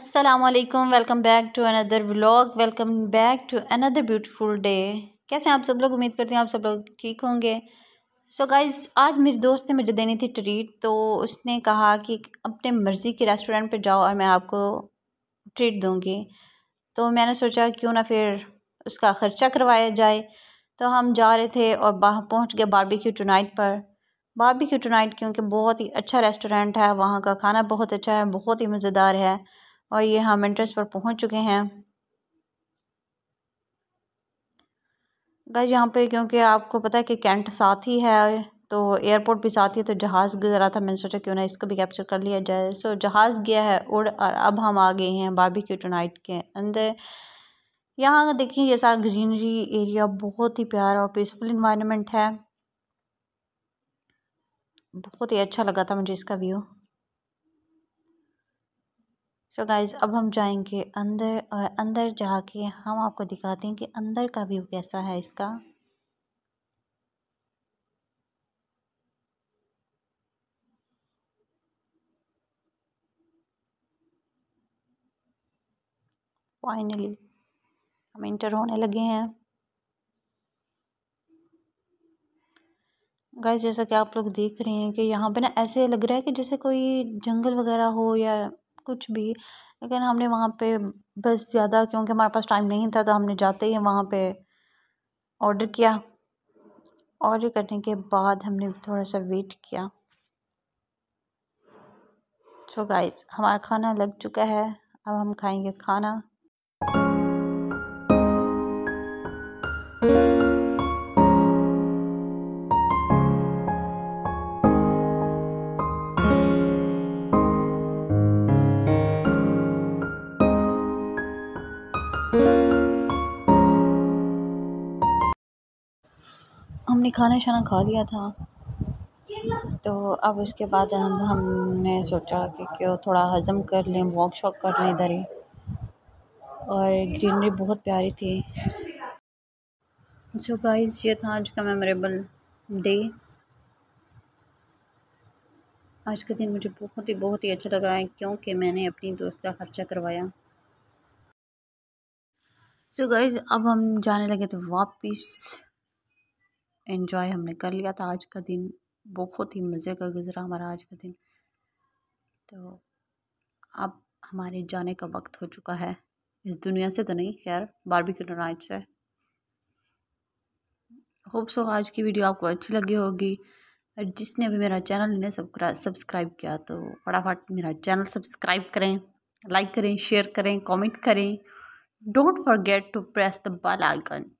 असलकम welcome back to another vlog welcome back to another beautiful day कैसे आप सब लोग उम्मीद करते हैं आप सब लोग ठीक होंगे सो so गाइज आज मेरी दोस्त ने मुझे देनी थी ट्रीट तो उसने कहा कि अपने मर्ज़ी के रेस्टोरेंट पे जाओ और मैं आपको ट्रीट दूँगी तो मैंने सोचा क्यों ना फिर उसका ख़र्चा करवाया जाए तो हम जा रहे थे और पहुँच गए बारबेक्यू टुनाइट पर बारबेक्यू टुनाइट क्योंकि बहुत ही अच्छा रेस्टोरेंट है वहाँ का खाना बहुत अच्छा है बहुत ही मज़ेदार है और ये हम एंट्रेंस पर पहुंच चुके हैं गैस यहाँ पे क्योंकि आपको पता है कि कैंट साथ ही है तो एयरपोर्ट भी साथ ही तो जहाज़ गुजरा था मैंने सोचा क्यों ना इसको भी कैप्चर कर लिया जाए सो जहाज़ गया है उड़ और अब हम आ गए हैं बारबेक्यू टुनाइट के अंदर यहाँ देखिए ये सारा ग्रीनरी एरिया बहुत ही प्यारा और पीसफुल इन्वायरमेंट है बहुत ही अच्छा लगा था मुझे इसका व्यू सो so गाइज अब हम जाएंगे अंदर और अंदर जाके हम आपको दिखाते हैं कि अंदर का व्यू कैसा है इसका फाइनली हम इंटर होने लगे हैं गाइज जैसा कि आप लोग देख रहे हैं कि यहाँ पे ना ऐसे लग रहा है कि जैसे कोई जंगल वगैरह हो या कुछ भी लेकिन हमने वहाँ पे बस ज़्यादा क्योंकि हमारे पास टाइम नहीं था तो हमने जाते ही वहाँ पे ऑर्डर किया ऑर्डर करने के बाद हमने थोड़ा सा वेट किया सो गाइस हमारा खाना लग चुका है अब हम खाएंगे खाना हमने खाना शाना खा लिया था तो अब उसके बाद हम हमने सोचा कि क्यों थोड़ा हज़म कर लें वॉक शॉक कर लें इधर ही और ग्रीनरी बहुत प्यारी थी सो so गाइस ये था आज का मेमोरेबल डे आज का दिन मुझे बहुत ही बहुत ही अच्छा लगा है क्योंकि मैंने अपनी दोस्त का ख़र्चा करवाया सो so गाइस अब हम जाने लगे तो वापस इन्जॉय हमने कर लिया था आज का दिन बहुत ही मज़े का गुज़रा हमारा आज का दिन तो अब हमारे जाने का वक्त हो चुका है इस दुनिया से तो नहीं खैर बारबेक्यू नाइट से होप सो आज की वीडियो आपको अच्छी लगी होगी और जिसने अभी मेरा चैनल ने सब्सक्राइब किया तो फटाफट मेरा चैनल सब्सक्राइब करें लाइक करें शेयर करें कमेंट करें don't forget to press the bell icon